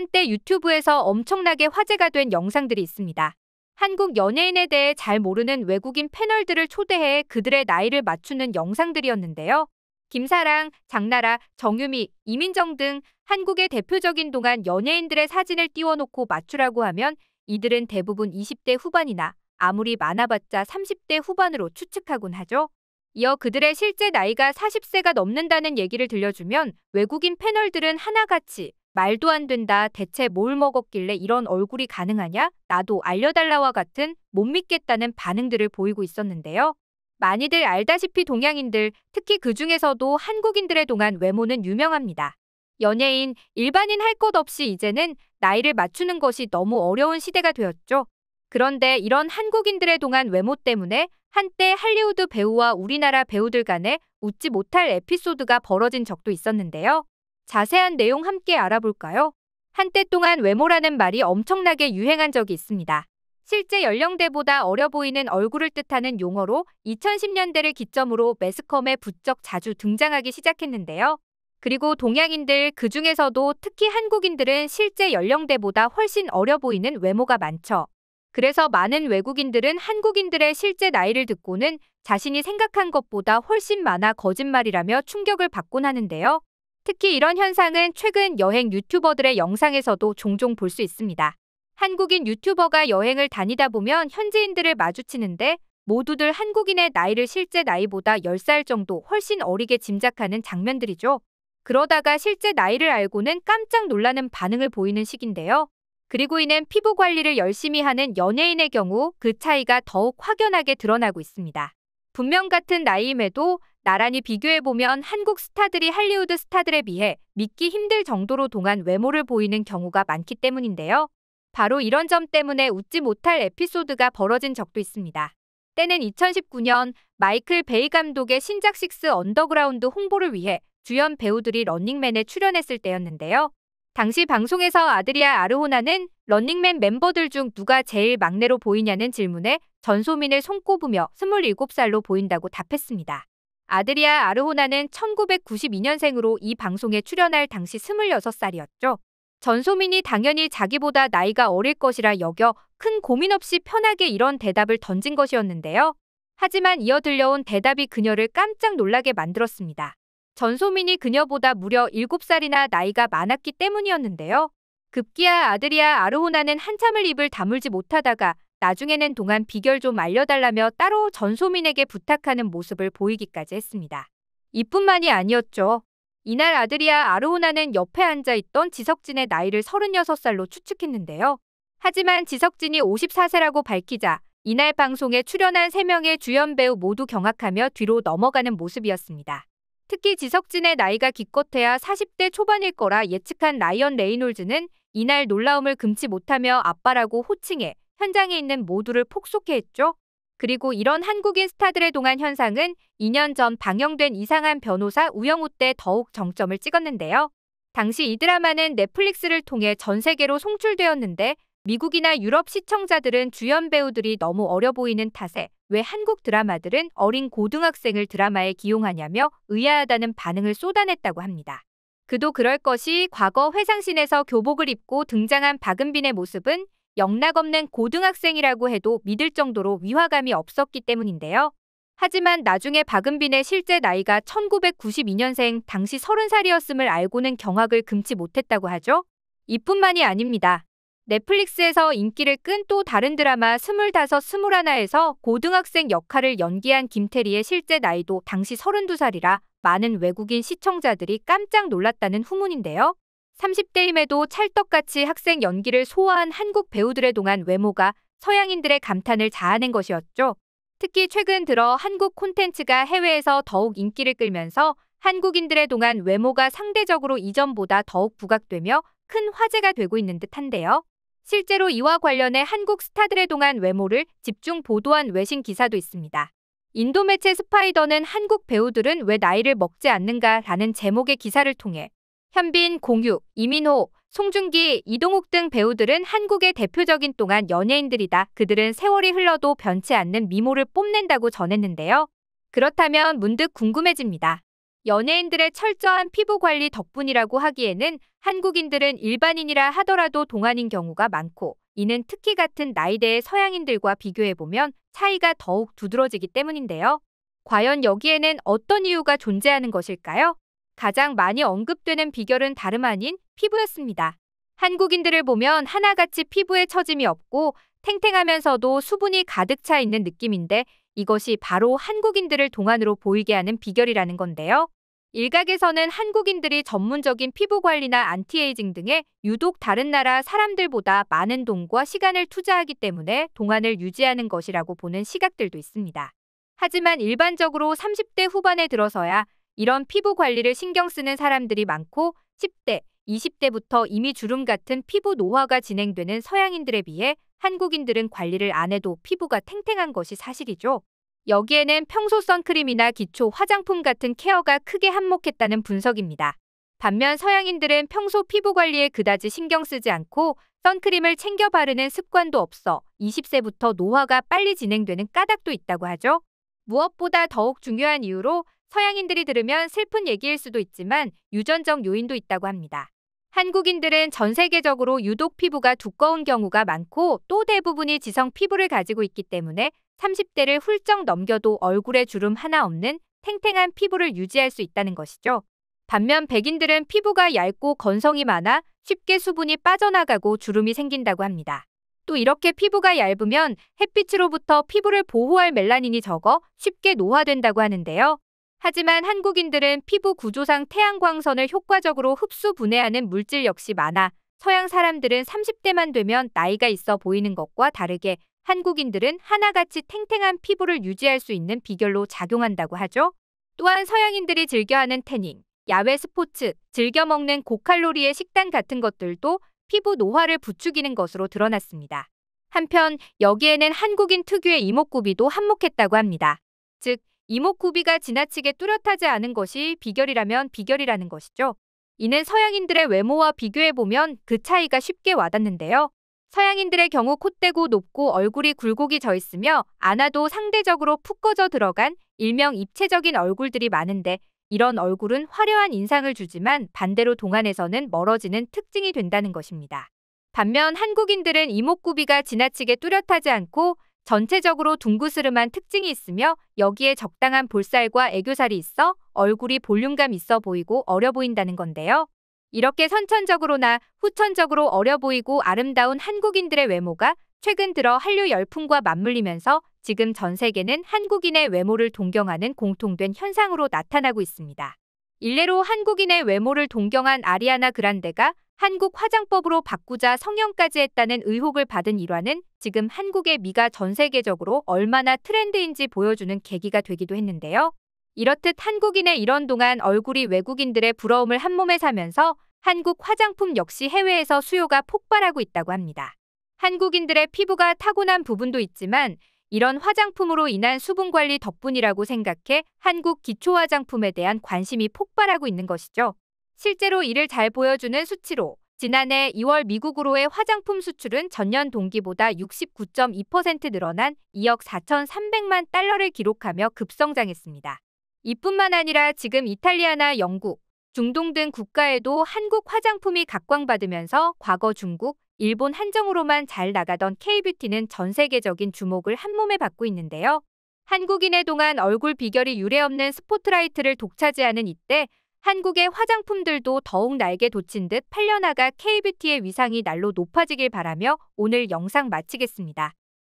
한때 유튜브에서 엄청나게 화제가 된 영상들이 있습니다. 한국 연예인에 대해 잘 모르는 외국인 패널들을 초대해 그들의 나이를 맞추는 영상들이었는데요. 김사랑, 장나라, 정유미, 이민정 등 한국의 대표적인 동안 연예인들의 사진을 띄워놓고 맞추라고 하면 이들은 대부분 20대 후반이나 아무리 많아봤자 30대 후반으로 추측하곤 하죠. 이어 그들의 실제 나이가 40세가 넘는다는 얘기를 들려주면 외국인 패널들은 하나같이 말도 안 된다. 대체 뭘 먹었길래 이런 얼굴이 가능하냐? 나도 알려달라와 같은 못 믿겠다는 반응들을 보이고 있었는데요. 많이들 알다시피 동양인들, 특히 그 중에서도 한국인들의 동안 외모는 유명합니다. 연예인, 일반인 할 것 없이 이제는 나이를 맞추는 것이 너무 어려운 시대가 되었죠. 그런데 이런 한국인들의 동안 외모 때문에 한때 할리우드 배우와 우리나라 배우들 간에 웃지 못할 에피소드가 벌어진 적도 있었는데요. 자세한 내용 함께 알아볼까요? 한때 동안 외모라는 말이 엄청나게 유행한 적이 있습니다. 실제 연령대보다 어려 보이는 얼굴을 뜻하는 용어로 2010년대를 기점으로 매스컴에 부쩍 자주 등장하기 시작했는데요. 그리고 동양인들 그 중에서도 특히 한국인들은 실제 연령대보다 훨씬 어려 보이는 외모가 많죠. 그래서 많은 외국인들은 한국인들의 실제 나이를 듣고는 자신이 생각한 것보다 훨씬 많아 거짓말이라며 충격을 받곤 하는데요. 특히 이런 현상은 최근 여행 유튜버들의 영상에서도 종종 볼 수 있습니다. 한국인 유튜버가 여행을 다니다 보면 현지인들을 마주치는데 모두들 한국인의 나이를 실제 나이보다 10살 정도 훨씬 어리게 짐작하는 장면들이죠. 그러다가 실제 나이를 알고는 깜짝 놀라는 반응을 보이는 식인데요. 그리고 이는 피부 관리를 열심히 하는 연예인의 경우 그 차이가 더욱 확연하게 드러나고 있습니다. 분명 같은 나이임에도 나란히 비교해보면 한국 스타들이 할리우드 스타들에 비해 믿기 힘들 정도로 동안 외모를 보이는 경우가 많기 때문인데요. 바로 이런 점 때문에 웃지 못할 에피소드가 벌어진 적도 있습니다. 때는 2019년 마이클 베이 감독의 신작 식스 언더그라운드 홍보를 위해 주연 배우들이 런닝맨에 출연했을 때였는데요. 당시 방송에서 아드리아 아르호나는 런닝맨 멤버들 중 누가 제일 막내로 보이냐는 질문에 전소민을 손꼽으며 27살로 보인다고 답했습니다. 아드리아 아르호나는 1992년생으로 이 방송에 출연할 당시 26살이었죠. 전소민이 당연히 자기보다 나이가 어릴 것이라 여겨 큰 고민 없이 편하게 이런 대답을 던진 것이었는데요. 하지만 이어 들려온 대답이 그녀를 깜짝 놀라게 만들었습니다. 전소민이 그녀보다 무려 7살이나 나이가 많았기 때문이었는데요. 급기야 아들이야 아르호나는 한참을 입을 다물지 못하다가 나중에는 동안 비결 좀 알려달라며 따로 전소민에게 부탁하는 모습을 보이기까지 했습니다. 이뿐만이 아니었죠. 이날 아드리아 아르호나는 옆에 앉아있던 지석진의 나이를 36살로 추측했는데요. 하지만 지석진이 54세라고 밝히자 이날 방송에 출연한 3명의 주연 배우 모두 경악하며 뒤로 넘어가는 모습이었습니다. 특히 지석진의 나이가 기껏해야 40대 초반일 거라 예측한 라이언 레이놀즈는 이날 놀라움을 금치 못하며 아빠라고 호칭해 현장에 있는 모두를 폭소케했죠. 그리고 이런 한국인 스타들의 동안 현상은 2년 전 방영된 이상한 변호사 우영우 때 더욱 정점을 찍었는데요. 당시 이 드라마는 넷플릭스를 통해 전 세계로 송출되었는데 미국이나 유럽 시청자들은 주연 배우들이 너무 어려 보이는 탓에 왜 한국 드라마들은 어린 고등학생을 드라마에 기용하냐며 의아하다는 반응을 쏟아냈다고 합니다. 그도 그럴 것이 과거 회상신에서 교복을 입고 등장한 박은빈의 모습은 영락 없는 고등학생이라고 해도 믿을 정도로 위화감이 없었기 때문인데요. 하지만 나중에 박은빈의 실제 나이가 1992년생 당시 30살이었음을 알고는 경악을 금치 못했다고 하죠. 이뿐만이 아닙니다. 넷플릭스에서 인기를 끈 또 다른 드라마 25, 21에서 고등학생 역할을 연기한 김태리의 실제 나이도 당시 32살이라 많은 외국인 시청자들이 깜짝 놀랐다는 후문인데요. 30대임에도 찰떡같이 학생 연기를 소화한 한국 배우들의 동안 외모가 서양인들의 감탄을 자아낸 것이었죠. 특히 최근 들어 한국 콘텐츠가 해외에서 더욱 인기를 끌면서 한국인들의 동안 외모가 상대적으로 이전보다 더욱 부각되며 큰 화제가 되고 있는 듯한데요. 실제로 이와 관련해 한국 스타들의 동안 외모를 집중 보도한 외신 기사도 있습니다. 인도 매체 스파이더는 한국 배우들은 왜 나이를 먹지 않는가라는 제목의 기사를 통해 현빈, 공유, 이민호, 송중기, 이동욱 등 배우들은 한국의 대표적인 동안 연예인들이다. 그들은 세월이 흘러도 변치 않는 미모를 뽐낸다고 전했는데요. 그렇다면 문득 궁금해집니다. 연예인들의 철저한 피부 관리 덕분이라고 하기에는 한국인들은 일반인이라 하더라도 동안인 경우가 많고 이는 특히 같은 나이대의 서양인들과 비교해보면 차이가 더욱 두드러지기 때문인데요. 과연 여기에는 어떤 이유가 존재하는 것일까요? 가장 많이 언급되는 비결은 다름 아닌 피부였습니다. 한국인들을 보면 하나같이 피부에 처짐이 없고 탱탱하면서도 수분이 가득 차 있는 느낌인데 이것이 바로 한국인들을 동안으로 보이게 하는 비결이라는 건데요. 일각에서는 한국인들이 전문적인 피부 관리나 안티에이징 등에 유독 다른 나라 사람들보다 많은 돈과 시간을 투자하기 때문에 동안을 유지하는 것이라고 보는 시각들도 있습니다. 하지만 일반적으로 30대 후반에 들어서야 이런 피부 관리를 신경 쓰는 사람들이 많고 10대, 20대부터 이미 주름 같은 피부 노화가 진행되는 서양인들에 비해 한국인들은 관리를 안 해도 피부가 탱탱한 것이 사실이죠. 여기에는 평소 선크림이나 기초 화장품 같은 케어가 크게 한몫했다는 분석입니다. 반면 서양인들은 평소 피부 관리에 그다지 신경 쓰지 않고 선크림을 챙겨 바르는 습관도 없어 20세부터 노화가 빨리 진행되는 까닭도 있다고 하죠. 무엇보다 더욱 중요한 이유로 서양인들이 들으면 슬픈 얘기일 수도 있지만 유전적 요인도 있다고 합니다. 한국인들은 전 세계적으로 유독 피부가 두꺼운 경우가 많고 또 대부분이 지성 피부를 가지고 있기 때문에 30대를 훌쩍 넘겨도 얼굴에 주름 하나 없는 탱탱한 피부를 유지할 수 있다는 것이죠. 반면 백인들은 피부가 얇고 건성이 많아 쉽게 수분이 빠져나가고 주름이 생긴다고 합니다. 또 이렇게 피부가 얇으면 햇빛으로부터 피부를 보호할 멜라닌이 적어 쉽게 노화된다고 하는데요. 하지만 한국인들은 피부 구조상 태양광선을 효과적으로 흡수 분해하는 물질 역시 많아 서양 사람들은 30대만 되면 나이가 있어 보이는 것과 다르게 한국인들은 하나같이 탱탱한 피부를 유지할 수 있는 비결로 작용한다고 하죠. 또한 서양인들이 즐겨하는 태닝, 야외 스포츠, 즐겨 먹는 고칼로리의 식단 같은 것들도 피부 노화를 부추기는 것으로 드러났습니다. 한편 여기에는 한국인 특유의 이목구비도 한몫했다고 합니다. 즉 이목구비가 지나치게 뚜렷하지 않은 것이 비결이라면 비결이라는 것이죠. 이는 서양인들의 외모와 비교해보면 그 차이가 쉽게 와닿는데요. 서양인들의 경우 콧대고 높고 얼굴이 굴곡이 져 있으며 안아도 상대적으로 푹 꺼져 들어간 일명 입체적인 얼굴들이 많은데 이런 얼굴은 화려한 인상을 주지만 반대로 동안에서는 멀어지는 특징이 된다는 것입니다. 반면 한국인들은 이목구비가 지나치게 뚜렷하지 않고 전체적으로 둥그스름한 특징이 있으며 여기에 적당한 볼살과 애교살이 있어 얼굴이 볼륨감 있어 보이고 어려 보인다는 건데요. 이렇게 선천적으로나 후천적으로 어려 보이고 아름다운 한국인들의 외모가 최근 들어 한류 열풍과 맞물리면서 지금 전 세계는 한국인의 외모를 동경하는 공통된 현상으로 나타나고 있습니다. 일례로 한국인의 외모를 동경한 아리아나 그란데가 한국 화장법으로 바꾸자 성형까지 했다는 의혹을 받은 일화는 지금 한국의 미가 전 세계적으로 얼마나 트렌드인지 보여주는 계기가 되기도 했는데요. 이렇듯 한국인의 이런 동안 얼굴이 외국인들의 부러움을 한몸에 사면서 한국 화장품 역시 해외에서 수요가 폭발하고 있다고 합니다. 한국인들의 피부가 타고난 부분도 있지만 이런 화장품으로 인한 수분 관리 덕분이라고 생각해 한국 기초 화장품에 대한 관심이 폭발하고 있는 것이죠. 실제로 이를 잘 보여주는 수치로 지난해 2월 미국으로의 화장품 수출은 전년 동기보다 69.2% 늘어난 2억 4,300만 달러를 기록하며 급성장했습니다. 이뿐만 아니라 지금 이탈리아나 영국, 중동 등 국가에도 한국 화장품이 각광받으면서 과거 중국, 일본 한정으로만 잘 나가던 K뷰티는 전 세계적인 주목을 한몸에 받고 있는데요. 한국인의 동안 얼굴 비결이 유례없는 스포트라이트를 독차지하는 이때 한국의 화장품들도 더욱 날개 돋친 듯 팔려나가 k b t 의 위상이 날로 높아지길 바라며 오늘 영상 마치겠습니다.